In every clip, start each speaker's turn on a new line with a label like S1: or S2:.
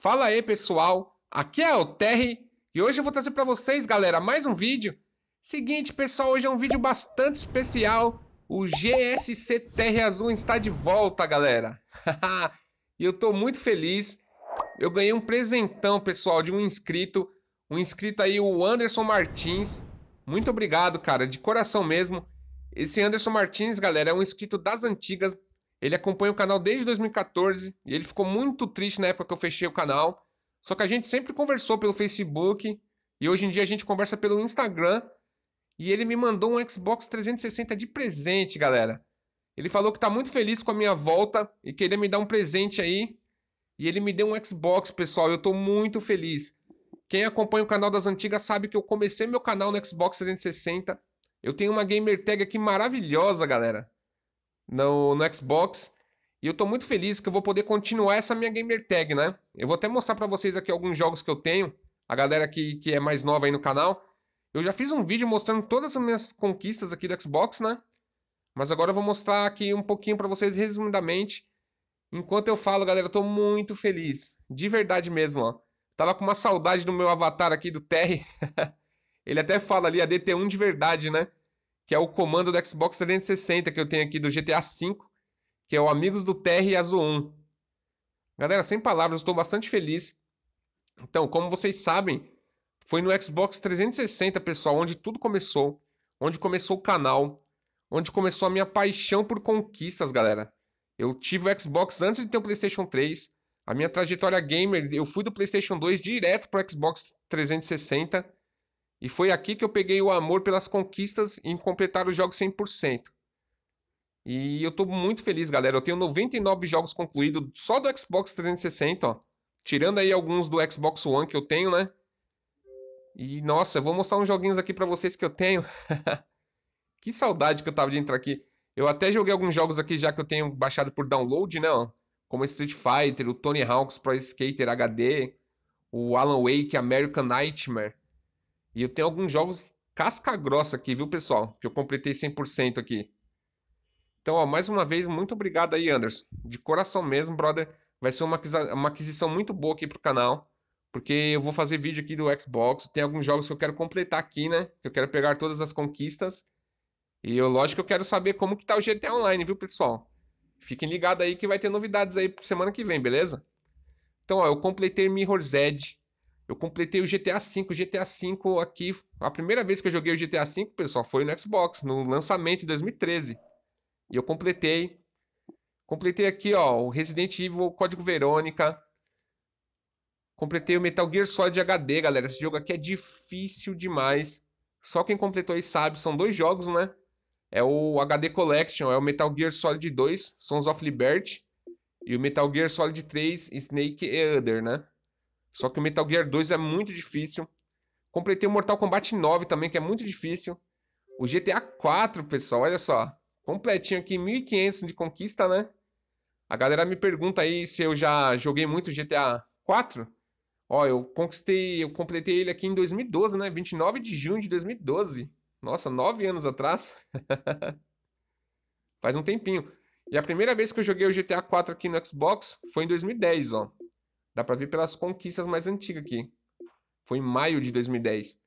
S1: Fala aí, pessoal. Aqui é o Terry e hoje eu vou trazer para vocês, galera, mais um vídeo. Seguinte, pessoal, hoje é um vídeo bastante especial. O GSC Terra Azul está de volta, galera. e eu estou muito feliz. Eu ganhei um presentão, pessoal, de um inscrito, um inscrito aí o Anderson Martins. Muito obrigado, cara, de coração mesmo. Esse Anderson Martins, galera, é um inscrito das antigas ele acompanha o canal desde 2014 e ele ficou muito triste na época que eu fechei o canal. Só que a gente sempre conversou pelo Facebook e hoje em dia a gente conversa pelo Instagram. E ele me mandou um Xbox 360 de presente, galera. Ele falou que tá muito feliz com a minha volta e queria me dar um presente aí. E ele me deu um Xbox, pessoal. Eu tô muito feliz. Quem acompanha o canal das antigas sabe que eu comecei meu canal no Xbox 360. Eu tenho uma gamer tag aqui maravilhosa, galera no, no Xbox. E eu estou muito feliz que eu vou poder continuar essa minha gamer tag, né? Eu vou até mostrar para vocês aqui alguns jogos que eu tenho. A galera que, que é mais nova aí no canal. Eu já fiz um vídeo mostrando todas as minhas conquistas aqui do Xbox, né? Mas agora eu vou mostrar aqui um pouquinho para vocês resumidamente. Enquanto eu falo, galera, eu tô muito feliz. De verdade mesmo, ó. Tava com uma saudade do meu avatar aqui, do Terry. Ele até fala ali, a DT1 de verdade, né? que é o comando do Xbox 360 que eu tenho aqui do GTA V, que é o Amigos do Terra e Azul 1. Galera, sem palavras, estou bastante feliz. Então, como vocês sabem, foi no Xbox 360, pessoal, onde tudo começou, onde começou o canal, onde começou a minha paixão por conquistas, galera. Eu tive o Xbox antes de ter o PlayStation 3. A minha trajetória gamer, eu fui do PlayStation 2 direto para o Xbox 360. E foi aqui que eu peguei o amor pelas conquistas em completar os jogos 100%. E eu tô muito feliz, galera. Eu tenho 99 jogos concluídos só do Xbox 360, ó. Tirando aí alguns do Xbox One que eu tenho, né? E nossa, eu vou mostrar uns joguinhos aqui para vocês que eu tenho. que saudade que eu tava de entrar aqui. Eu até joguei alguns jogos aqui já que eu tenho baixado por download, né, ó. Como Street Fighter, o Tony Hawk's Pro Skater HD, o Alan Wake American Nightmare. E eu tenho alguns jogos casca grossa aqui, viu, pessoal? Que eu completei 100% aqui. Então, ó, mais uma vez, muito obrigado aí, Anderson. De coração mesmo, brother. Vai ser uma, uma aquisição muito boa aqui pro canal. Porque eu vou fazer vídeo aqui do Xbox. Tem alguns jogos que eu quero completar aqui, né? Eu quero pegar todas as conquistas. E eu, lógico, eu quero saber como que tá o GTA Online, viu, pessoal? Fiquem ligados aí que vai ter novidades aí semana que vem, beleza? Então, ó, eu completei Mirror's Edge. Eu completei o GTA V. O GTA V aqui, a primeira vez que eu joguei o GTA V, pessoal, foi no Xbox, no lançamento em 2013. E eu completei. Completei aqui, ó, o Resident Evil Código Verônica. Completei o Metal Gear Solid HD, galera. Esse jogo aqui é difícil demais. Só quem completou aí sabe, são dois jogos, né? É o HD Collection, é o Metal Gear Solid 2, Sons of Liberty, e o Metal Gear Solid 3, Snake and Other, né? Só que o Metal Gear 2 é muito difícil. Completei o Mortal Kombat 9 também, que é muito difícil. O GTA 4, pessoal, olha só. Completinho aqui, 1500 de conquista, né? A galera me pergunta aí se eu já joguei muito GTA 4. Ó, eu conquistei, eu completei ele aqui em 2012, né? 29 de junho de 2012. Nossa, nove anos atrás. Faz um tempinho. E a primeira vez que eu joguei o GTA 4 aqui no Xbox foi em 2010, ó. Dá para ver pelas conquistas mais antigas aqui. Foi em maio de 2010.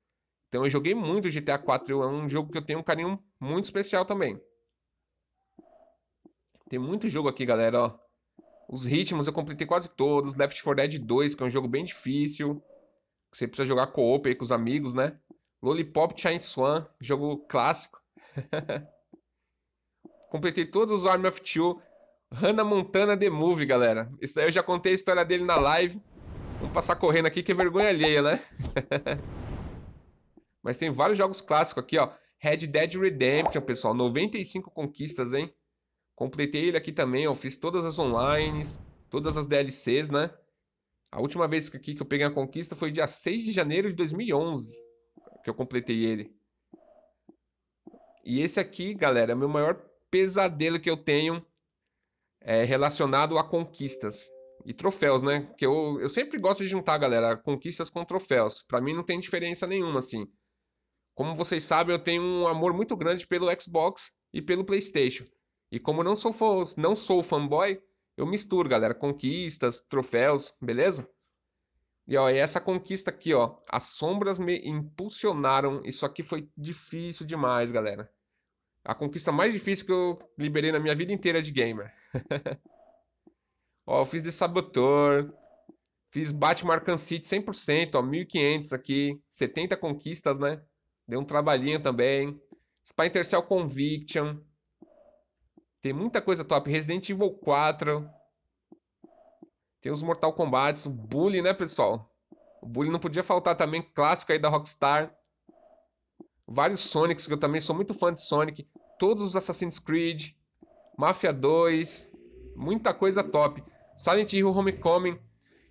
S1: Então eu joguei muito GTA 4. É um jogo que eu tenho um carinho muito especial também. Tem muito jogo aqui, galera, ó. Os ritmos eu completei quase todos. Left 4 Dead 2, que é um jogo bem difícil. Você precisa jogar co-op aí com os amigos, né? Lollipop Chainsaw Swan, jogo clássico. completei todos os Army of Two. Hannah Montana The Movie, galera. Isso daí eu já contei a história dele na live. Vamos passar correndo aqui, que é vergonha alheia, né? Mas tem vários jogos clássicos aqui, ó. Red Dead Redemption, pessoal. 95 conquistas, hein? Completei ele aqui também, ó. Fiz todas as online, todas as DLCs, né? A última vez aqui que eu peguei a conquista foi dia 6 de janeiro de 2011 que eu completei ele. E esse aqui, galera, é o meu maior pesadelo que eu tenho é, relacionado a conquistas e troféus, né? Que eu, eu sempre gosto de juntar, galera, conquistas com troféus. Para mim não tem diferença nenhuma, assim. Como vocês sabem, eu tenho um amor muito grande pelo Xbox e pelo PlayStation. E como não sou, não sou fanboy, eu misturo, galera, conquistas, troféus, beleza? E ó, e essa conquista aqui, ó, as sombras me impulsionaram. Isso aqui foi difícil demais, galera. A conquista mais difícil que eu liberei na minha vida inteira de gamer. ó, eu fiz de sabotor. Fiz Batman Arkham City 100%, ó, 1500 aqui. 70 conquistas, né? Deu um trabalhinho também. Spider Cell Conviction. Tem muita coisa top. Resident Evil 4. Tem os Mortal Kombat. O Bully, né, pessoal? O Bully não podia faltar também. Clássico aí da Rockstar vários Sonics, que eu também sou muito fã de Sonic, todos os Assassin's Creed, Mafia 2, muita coisa top. Silent Hill Homecoming.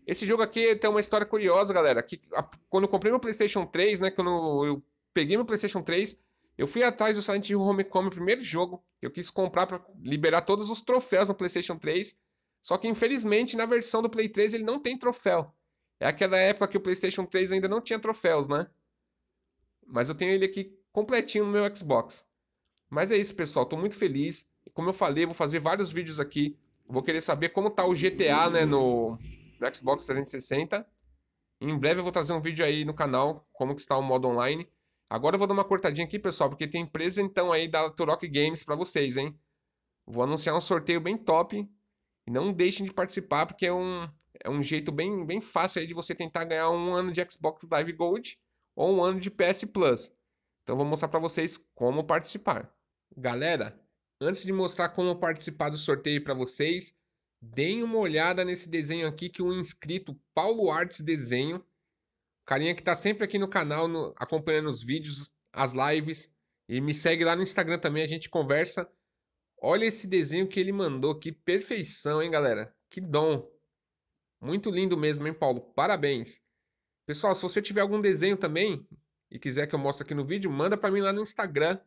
S1: Esse jogo aqui tem uma história curiosa, galera. Que a, quando eu comprei meu PlayStation 3, né, quando eu, eu peguei meu PlayStation 3, eu fui atrás do Silent Hill Homecoming, primeiro jogo. Eu quis comprar para liberar todos os troféus no PlayStation 3. Só que infelizmente na versão do Play 3 ele não tem troféu. É aquela época que o PlayStation 3 ainda não tinha troféus, né? Mas eu tenho ele aqui completinho no meu Xbox. Mas é isso, pessoal. Estou muito feliz. Como eu falei, vou fazer vários vídeos aqui. Vou querer saber como tá o GTA né, no, no Xbox 360. Em breve eu vou trazer um vídeo aí no canal, como que está o modo online. Agora eu vou dar uma cortadinha aqui, pessoal, porque tem empresa então aí da Turok Games para vocês, hein? Vou anunciar um sorteio bem top. E não deixem de participar, porque é um, é um jeito bem, bem fácil aí de você tentar ganhar um ano de Xbox Live Gold ou um ano de PS Plus. Então vou mostrar para vocês como participar. Galera, antes de mostrar como participar do sorteio para vocês, deem uma olhada nesse desenho aqui que o inscrito Paulo Artes Desenho, carinha que está sempre aqui no canal no, acompanhando os vídeos, as lives e me segue lá no Instagram também, a gente conversa. Olha esse desenho que ele mandou, que perfeição, hein, galera? Que dom. Muito lindo mesmo, hein, Paulo? Parabéns. Pessoal, se você tiver algum desenho também e quiser que eu mostre aqui no vídeo, manda para mim lá no Instagram.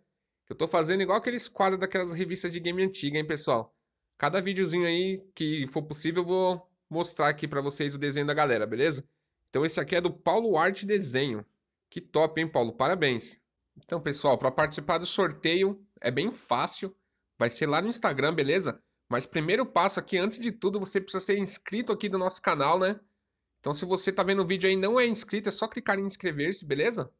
S1: Que eu tô fazendo igual aqueles quadros daquelas revistas de game antiga, hein, pessoal? Cada videozinho aí que for possível, eu vou mostrar aqui para vocês o desenho da galera, beleza? Então esse aqui é do Paulo Arte Desenho. Que top, hein, Paulo? Parabéns. Então, pessoal, para participar do sorteio é bem fácil. Vai ser lá no Instagram, beleza? Mas primeiro passo aqui, antes de tudo, você precisa ser inscrito aqui do nosso canal, né? Então, se você está vendo o vídeo aí e não é inscrito, é só clicar em inscrever-se, beleza?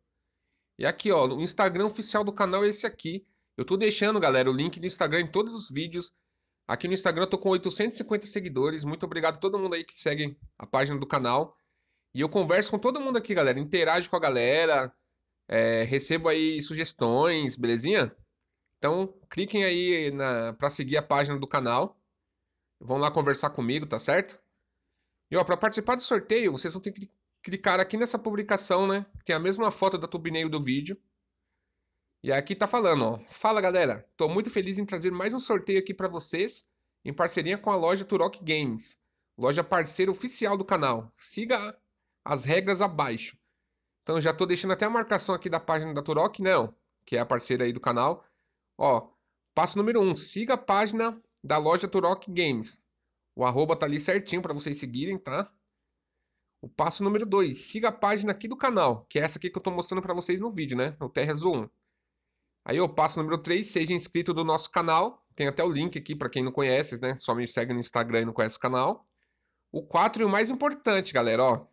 S1: E aqui, ó, o Instagram oficial do canal é esse aqui. Eu tô deixando, galera, o link do Instagram em todos os vídeos. Aqui no Instagram eu tô com 850 seguidores. Muito obrigado a todo mundo aí que segue a página do canal. E eu converso com todo mundo aqui, galera. Interajo com a galera. É, recebo aí sugestões, belezinha? Então, cliquem aí na, pra seguir a página do canal. Vão lá conversar comigo, tá certo? E ó, para participar do sorteio, vocês vão ter que clicar aqui nessa publicação, né? Que tem a mesma foto da thumbnail do vídeo. E aqui tá falando, ó. Fala galera, tô muito feliz em trazer mais um sorteio aqui para vocês, em parceria com a loja Turok Games, loja parceira oficial do canal. Siga as regras abaixo. Então já tô deixando até a marcação aqui da página da Turok, né? Ó, que é a parceira aí do canal. Ó, passo número 1, um, siga a página da loja Turok Games. O arroba tá ali certinho para vocês seguirem, tá? O passo número 2, siga a página aqui do canal, que é essa aqui que eu estou mostrando para vocês no vídeo, né? O Terra é Zoom. Aí o passo número 3, seja inscrito do nosso canal. Tem até o link aqui para quem não conhece, né? Só me segue no Instagram e não conhece o canal. O 4 e o mais importante, galera, ó.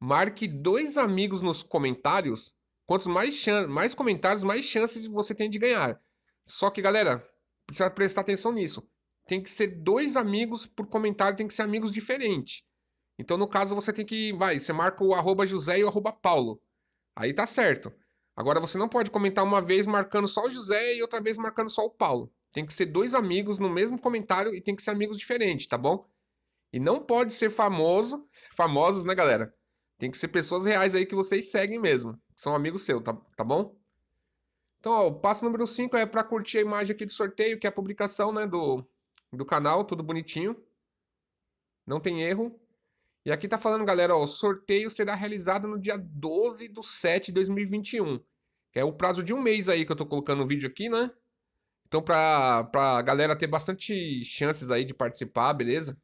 S1: Marque dois amigos nos comentários. Quantos mais, mais comentários, mais chances você tem de ganhar. Só que, galera, precisa prestar atenção nisso tem que ser dois amigos por comentário, tem que ser amigos diferentes. Então, no caso, você tem que. Vai, você marca o arroba José e o arroba Paulo. Aí tá certo. Agora você não pode comentar uma vez marcando só o José e outra vez marcando só o Paulo. Tem que ser dois amigos no mesmo comentário e tem que ser amigos diferentes, tá bom? E não pode ser famoso, famosos, né, galera? Tem que ser pessoas reais aí que vocês seguem mesmo, que são amigos seus, tá, tá bom? Então, ó, o passo número 5 é para curtir a imagem aqui do sorteio, que é a publicação, né, do do canal, tudo bonitinho. Não tem erro. E aqui tá falando, galera, ó, o sorteio será realizado no dia 12 do 7 de 2021. Que é o prazo de um mês aí que eu tô colocando o vídeo aqui, né? Então, pra, pra galera ter bastante chances aí de participar, beleza?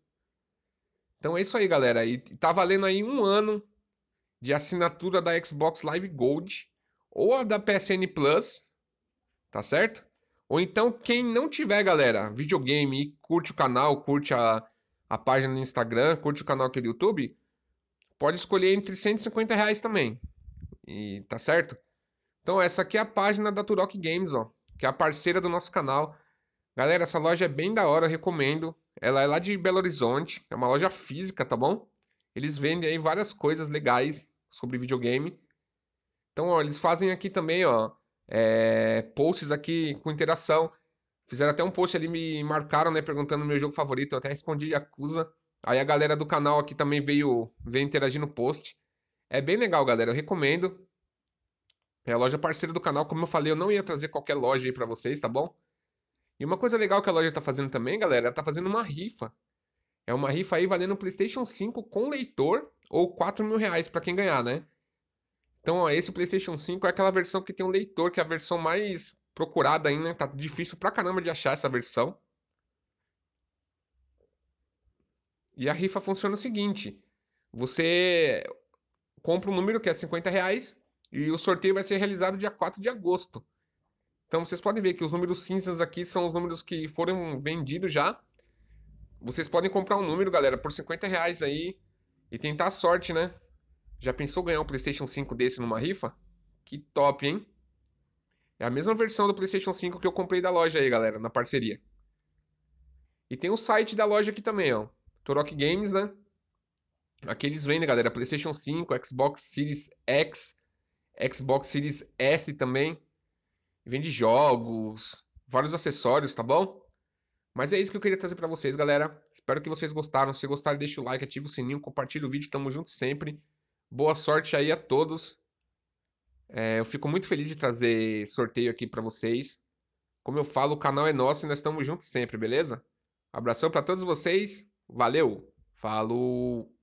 S1: Então é isso aí, galera. E tá valendo aí um ano de assinatura da Xbox Live Gold ou a da PSN Plus, tá certo? Ou então, quem não tiver, galera, videogame e curte o canal, curte a, a página no Instagram, curte o canal aqui é do YouTube, pode escolher entre 150 reais também. E tá certo? Então, essa aqui é a página da Turok Games, ó, que é a parceira do nosso canal. Galera, essa loja é bem da hora, eu recomendo. Ela é lá de Belo Horizonte, é uma loja física, tá bom? Eles vendem aí várias coisas legais sobre videogame. Então, ó, eles fazem aqui também, ó, é, posts aqui com interação. Fizeram até um post ali, me marcaram, né? Perguntando meu jogo favorito. Eu até respondi Yakuza. Aí a galera do canal aqui também veio, veio interagir no post. É bem legal, galera. Eu recomendo. É a loja parceira do canal. Como eu falei, eu não ia trazer qualquer loja aí pra vocês, tá bom? E uma coisa legal que a loja tá fazendo também, galera, ela tá fazendo uma rifa. É uma rifa aí valendo um PlayStation 5 com leitor ou 4 mil reais pra quem ganhar, né? Então, ó, esse PlayStation 5 é aquela versão que tem um leitor, que é a versão mais procurada ainda. Né? Tá difícil pra caramba de achar essa versão. E a rifa funciona o seguinte: você compra um número que é 50 reais e o sorteio vai ser realizado dia 4 de agosto. Então vocês podem ver que os números cinzas aqui são os números que foram vendidos já. Vocês podem comprar um número, galera, por 50 reais aí e tentar a sorte, né? Já pensou ganhar um PlayStation 5 desse numa rifa? Que top, hein? É a mesma versão do PlayStation 5 que eu comprei da loja aí, galera, na parceria. E tem o site da loja aqui também, ó. Torok Games, né? Aqui eles vendem, galera, PlayStation 5, Xbox Series X, Xbox Series S também. Vende jogos, vários acessórios, tá bom? Mas é isso que eu queria trazer para vocês, galera. Espero que vocês gostaram. Se gostaram, deixa o like, ativa o sininho, compartilha o vídeo. Tamo junto sempre. Boa sorte aí a todos. É, eu fico muito feliz de trazer sorteio aqui para vocês. Como eu falo, o canal é nosso e nós estamos juntos sempre, beleza? Abração para todos vocês. Valeu. Falou.